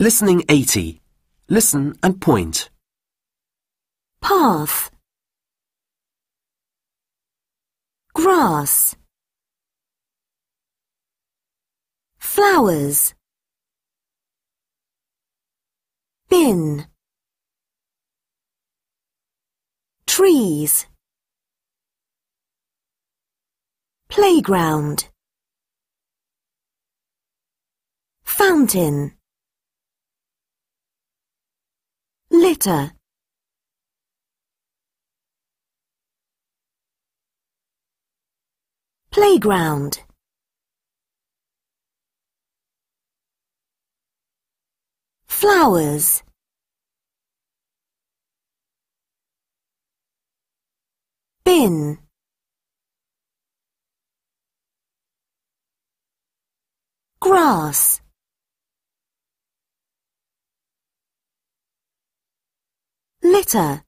Listening 80. Listen and point. Path. Grass. Flowers. Bin. Trees. Playground. Fountain. letter Playground Flowers Bin Grass Litter,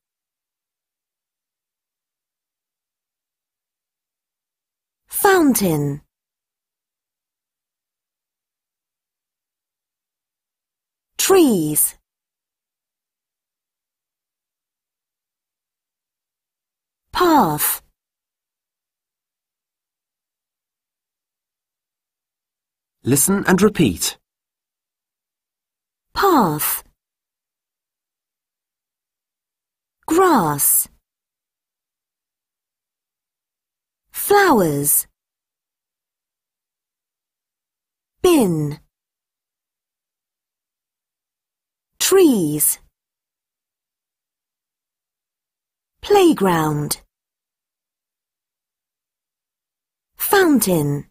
fountain trees path Listen and repeat. Path grass flowers bin trees playground fountain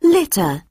litter